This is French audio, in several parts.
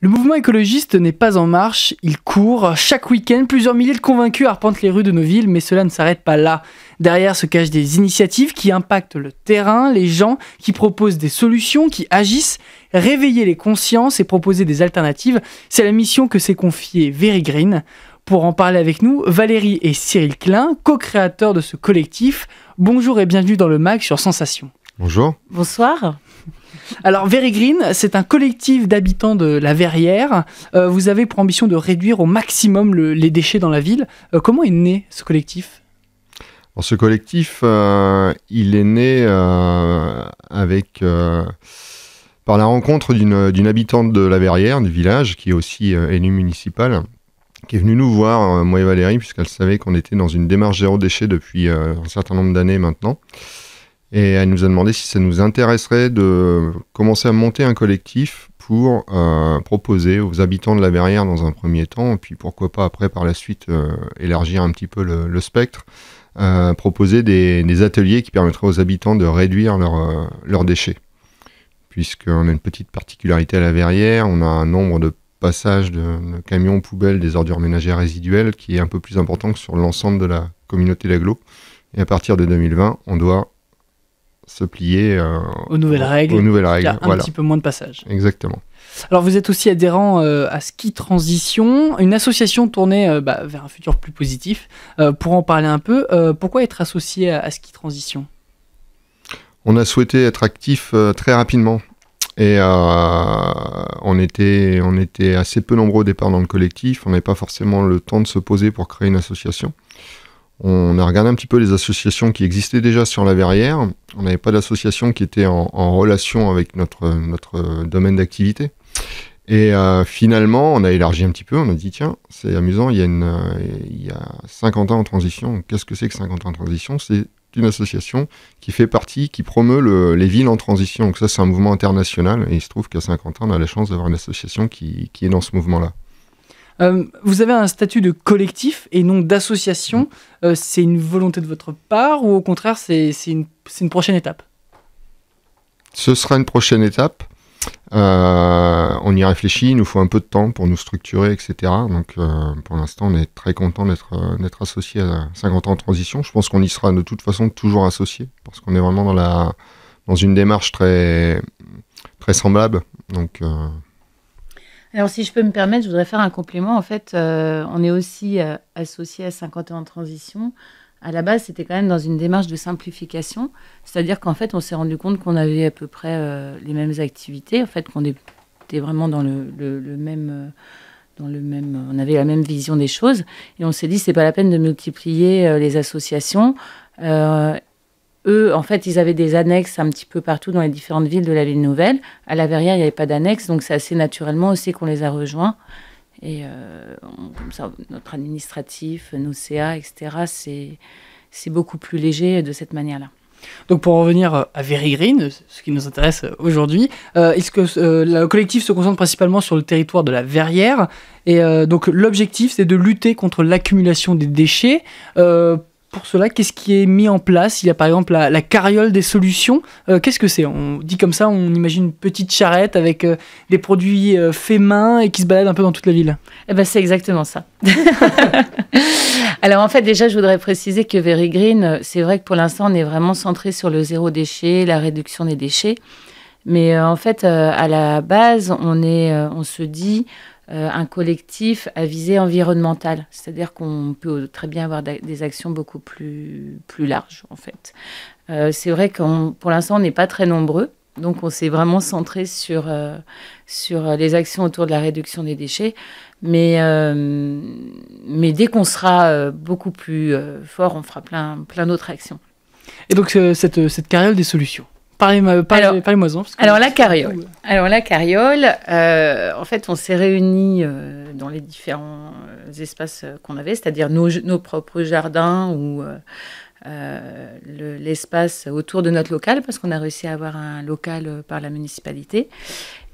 Le mouvement écologiste n'est pas en marche, il court. Chaque week-end, plusieurs milliers de convaincus arpentent les rues de nos villes, mais cela ne s'arrête pas là. Derrière se cachent des initiatives qui impactent le terrain, les gens, qui proposent des solutions, qui agissent. Réveiller les consciences et proposer des alternatives, c'est la mission que s'est confiée Very Green. Pour en parler avec nous, Valérie et Cyril Klein, co-créateurs de ce collectif. Bonjour et bienvenue dans le MAG sur Sensation. Bonjour. Bonsoir. Alors, Very c'est un collectif d'habitants de la Verrière. Euh, vous avez pour ambition de réduire au maximum les déchets dans la ville. Euh, comment est né ce collectif Ce collectif, euh, il est né avec par la rencontre d'une habitante de la Verrière, du village, qui est aussi élue municipale, qui est venue nous voir, moi et Valérie, puisqu'elle savait qu'on était dans une démarche zéro déchet depuis un certain nombre d'années maintenant. Et elle nous a demandé si ça nous intéresserait de commencer à monter un collectif pour euh, proposer aux habitants de la Verrière dans un premier temps, et puis pourquoi pas après par la suite euh, élargir un petit peu le, spectre, euh, proposer des, ateliers qui permettraient aux habitants de réduire leurs déchets. Puisqu'on a une petite particularité à la Verrière, on a un nombre de passages de, de camions poubelles des ordures ménagères résiduelles qui est un peu plus important que sur l'ensemble de la communauté d'agglo. Et à partir de 2020, on doit se plier euh, aux nouvelles règles. nouvelles Il y a un petit peu moins de passage. Exactement. Alors vous êtes aussi adhérent euh, à Ski Transition, une association tournée euh, bah, vers un futur plus positif. pour en parler un peu, pourquoi être associé à, Ski Transition On a souhaité être actif très rapidement. Et on, était, on était assez peu nombreux au départ dans le collectif. On n'avait pas forcément le temps de se poser pour créer une association on a regardé un petit peu les associations qui existaient déjà sur la verrière. On n'avait pas d'association qui était en, relation avec notre, notre domaine d'activité. Et euh, finalement, on a élargi un petit peu, on a dit, tiens, c'est amusant, il y, a une, 50 euh, ans en transition. Qu'est-ce que c'est que 50 ans en transition C'est une association qui fait partie, qui promeut les villes en transition. Donc ça, c'est un mouvement international. Et il se trouve qu'à 50 ans, on a la chance d'avoir une association qui est dans ce mouvement-là. Euh, vous avez un statut de collectif et non d'association. Euh, c'est une volonté de votre part ou au contraire, c'est une, prochaine étape Ce sera une prochaine étape. Euh, on y réfléchit, il nous faut un peu de temps pour nous structurer, etc. Donc pour l'instant, on est très content d'être associé à 50 ans en transition. Je pense qu'on y sera de toute façon toujours associé parce qu'on est vraiment dans, la, dans une démarche très, très semblable. Donc alors, si je peux me permettre, je voudrais faire un complément. En fait, euh, on est aussi euh, associé à 50 ans en transition. À la base, c'était quand même dans une démarche de simplification. C'est-à-dire qu'en fait, on s'est rendu compte qu'on avait à peu près euh, les mêmes activités. En fait, qu'on était vraiment dans le, même. Dans le même, on avait la même vision des choses et on s'est dit c'est pas la peine de multiplier les associations eux, en fait, ils avaient des annexes un petit peu partout dans les différentes villes de la ville nouvelle. À la Verrière, il n'y avait pas d'annexe, donc c'est assez naturellement aussi qu'on les a rejoints. Et euh, comme ça, notre administratif, nos CA, etc., c'est beaucoup plus léger de cette manière-là. Donc pour revenir euh, à Very ce qui nous intéresse euh, aujourd'hui, est-ce que le collectif se concentre principalement sur le territoire de la Verrière Et donc l'objectif, c'est de lutter contre l'accumulation des déchets pour cela, qu'est-ce qui est mis en place Il y a par exemple la, carriole des solutions. Euh, qu'est-ce que c'est On dit comme ça, on imagine une petite charrette avec euh, des produits euh, faits main et qui se balade un peu dans toute la ville. Eh ben, c'est exactement ça. Alors en fait, déjà, je voudrais préciser que Very Green, c'est vrai que pour l'instant, on est vraiment centré sur le zéro déchet, la réduction des déchets. Mais en fait, à la base, on, est, on se dit euh, un collectif à visée environnementale. C'est-à-dire qu'on peut très bien avoir des actions beaucoup plus, plus larges, en fait. Euh, c'est vrai qu'on, pour l'instant, on n'est pas très nombreux. Donc, on s'est vraiment centré sur, euh, sur les actions autour de la réduction des déchets. Mais, mais dès qu'on sera beaucoup plus fort, on fera plein, plein d'autres actions. Et donc, cette, cette carrière des solutions Parlez, moi alors, alors, la carriole. Alors, la carriole, en fait, on s'est réunis euh, dans les différents euh, espaces euh, qu'on avait, c'est-à-dire nos, propres jardins ou l'espace autour de notre local, parce qu'on a réussi à avoir un local par la municipalité.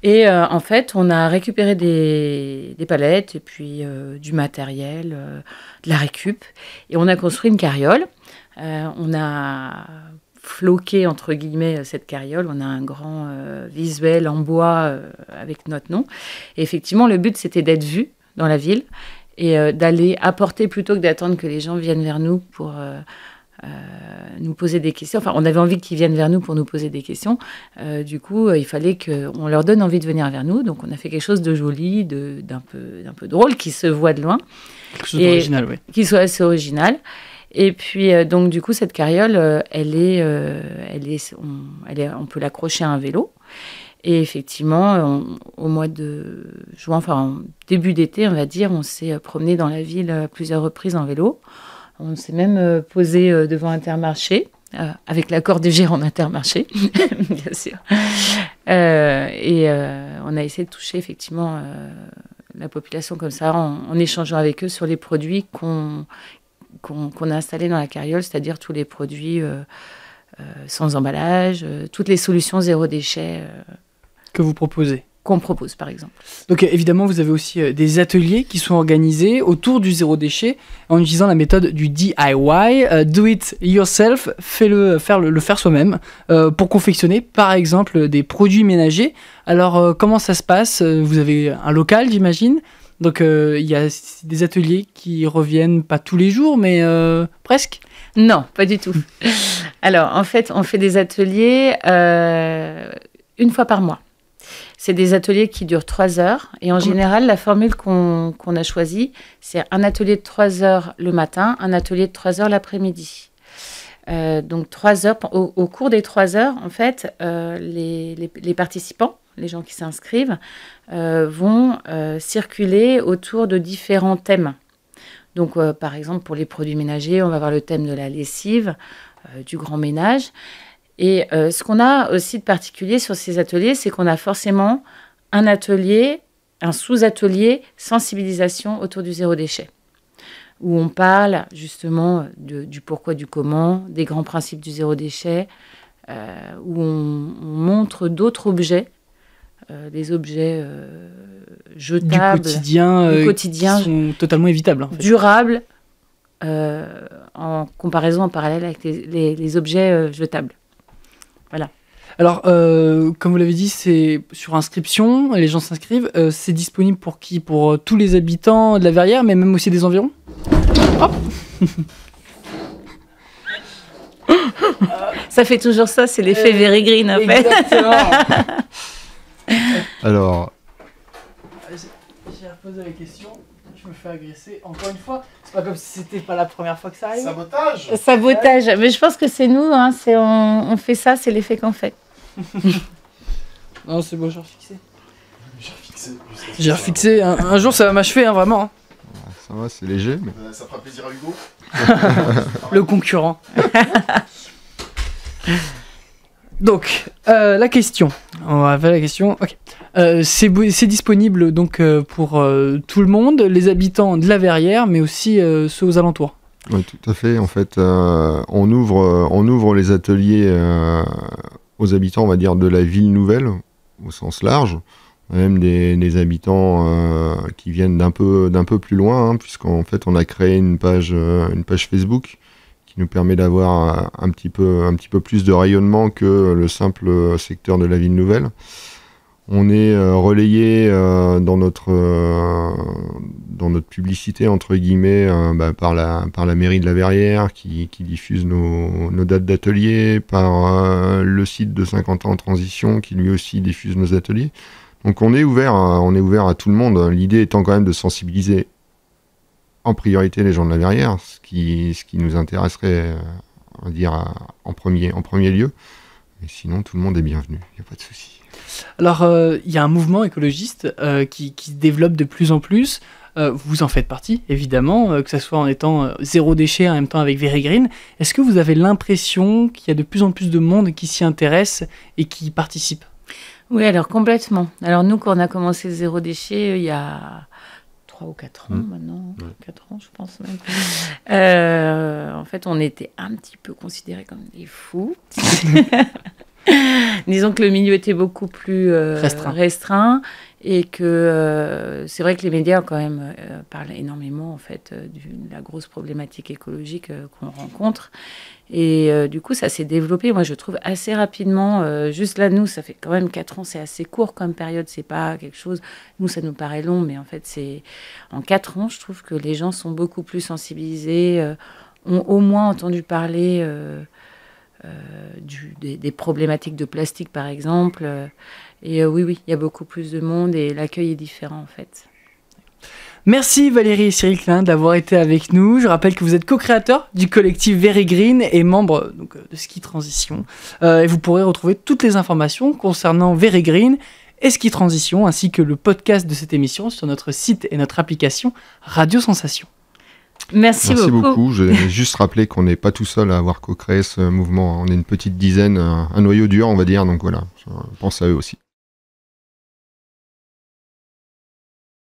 Et en fait, on a récupéré des, des palettes et puis du matériel, de la récup. Et on a construit une carriole. on a floqué entre guillemets euh, cette carriole. On a un grand euh, visuel en bois euh, avec notre nom. effectivement, le but c'était d'être vu dans la ville et d'aller apporter plutôt que d'attendre que les gens viennent vers nous pour nous poser des questions. Enfin, on avait envie qu'ils viennent vers nous pour nous poser des questions. du coup, il fallait qu'on leur donne envie de venir vers nous. Donc, on a fait quelque chose de joli, d'un peu peu, peu drôle, qui se voit de loin. Quelque chose d'original, oui. Qui soit assez original. Et puis, euh, donc, du coup, cette carriole, euh, elle est, euh, elle est, on, peut l'accrocher à un vélo. Et effectivement, au mois de juin, enfin, début d'été, on va dire, on s'est promené dans la ville à plusieurs reprises en vélo. On s'est même posé devant Intermarché, avec l'accord des gérants d'Intermarché, bien sûr. et on a essayé de toucher effectivement la population comme ça en, échangeant avec eux sur les produits qu'on qu'on a installé dans la carriole, c'est-à-dire tous les produits euh, euh, sans emballage, euh, toutes les solutions zéro déchet. que vous proposez qu'on propose, par exemple. Donc évidemment, vous avez aussi des ateliers qui sont organisés autour du zéro déchet en utilisant la méthode du DIY, do it yourself, fais le faire, le, faire soi-même, pour confectionner par exemple des produits ménagers. Alors comment ça se passe Vous avez un local, j'imagine donc euh, il y a des ateliers qui reviennent pas tous les jours, mais euh, presque. Non, pas du tout. Alors en fait, on fait des ateliers euh, une fois par mois. C'est des ateliers qui durent trois heures. Et en général, la formule qu'on a choisie, c'est un atelier de trois heures le matin, un atelier de trois heures l'après-midi. donc trois heures, au, cours des trois heures, en fait, les participants les gens qui s'inscrivent, euh, vont euh, circuler autour de différents thèmes. Donc, euh, par exemple, pour les produits ménagers, on va avoir le thème de la lessive, du grand ménage. Et ce qu'on a aussi de particulier sur ces ateliers, c'est qu'on a forcément un atelier, un sous-atelier sensibilisation autour du zéro déchet où on parle justement du pourquoi, du comment, des grands principes du zéro déchet, où on montre d'autres objets euh, des objets euh, jetables, du euh, quotidien, qui sont totalement évitables, durables, en comparaison, en parallèle avec les, objets jetables. Voilà. Alors, comme vous l'avez dit, c'est sur inscription, les gens s'inscrivent. c'est disponible pour qui Pour tous les habitants de la Verrière, mais même aussi des environs Hop Ça fait toujours ça, c'est l'effet vérégrine en fait. Exactement Alors. J'ai reposé la question. Je me fais agresser encore une fois. C'est pas comme si c'était pas la première fois que ça arrive. Sabotage Sabotage. Mais je pense que c'est nous, hein, c'est on, fait ça, c'est l'effet qu'on fait. non, c'est bon, j'ai refixé. J'ai refixé. J'ai refixé. Un, jour, ça va m'achever, hein, vraiment. Hein. Ah, ça va, c'est léger. Mais... Euh, ça fera plaisir à Hugo. Le concurrent. Donc, euh, la question. On va la question. Euh, c'est disponible donc euh, pour tout le monde, les habitants de la Verrière, mais aussi ceux aux alentours. Oui, tout à fait. En fait, on, ouvre, on ouvre les ateliers aux habitants, on va dire, de la ville nouvelle, au sens large. Même des, habitants qui viennent d'un peu, peu plus loin, hein, puisqu'en fait, on a créé une page, une page Facebook nous permet d'avoir un, petit peu, un petit peu plus de rayonnement que le simple secteur de la ville nouvelle. On est euh, relayé euh, dans, notre, euh, dans notre publicité, entre guillemets, bah, par, la, par la mairie de la Verrière qui, diffuse nos, dates d'atelier, par le site de 50 ans en transition qui lui aussi diffuse nos ateliers. Donc on est ouvert, on est ouvert à tout le monde. Hein. L'idée étant quand même de sensibiliser en priorité les gens de la verrière, ce qui, ce qui nous intéresserait euh, on dire, en, premier, en premier lieu. sinon, tout le monde est bienvenu, il n'y a pas de souci. Alors, euh, il y a un mouvement écologiste euh, qui, qui, se développe de plus en plus. vous en faites partie, évidemment, que ce soit en étant zéro déchet en même temps avec Very Est-ce que vous avez l'impression qu'il y a de plus en plus de monde qui s'y intéresse et qui participe Oui, alors complètement. Alors nous, quand on a commencé zéro déchet, il y a 3 ou 4 ans hmm. maintenant, quatre 4 ans je pense même. Euh, en fait, on était un petit peu considérés comme des fous. Disons que le milieu était beaucoup plus euh, restreint et que euh, c'est vrai que les médias quand même euh, parlent énormément en fait euh, de la grosse problématique écologique qu'on rencontre et du coup ça s'est développé moi je trouve assez rapidement juste là nous ça fait quand même quatre ans c'est assez court comme période c'est pas quelque chose nous ça nous paraît long mais en fait c'est en quatre ans je trouve que les gens sont beaucoup plus sensibilisés ont au moins entendu parler des, problématiques de plastique par exemple et euh, oui, oui, il y a beaucoup plus de monde et l'accueil est différent en fait. Merci Valérie et Cyril Klein d'avoir été avec nous. Je rappelle que vous êtes co-créateur du collectif Very Green et membre donc, euh, de Ski Transition. Euh, et vous pourrez retrouver toutes les informations concernant Very Green et Ski Transition, ainsi que le podcast de cette émission sur notre site et notre application Radio Sensation. Merci, Merci beaucoup. beaucoup. Je vais juste rappeler qu'on n'est pas tout seul à avoir co-créé ce mouvement. On est une petite dizaine, un noyau dur, on va dire. Donc voilà, je pense à eux aussi.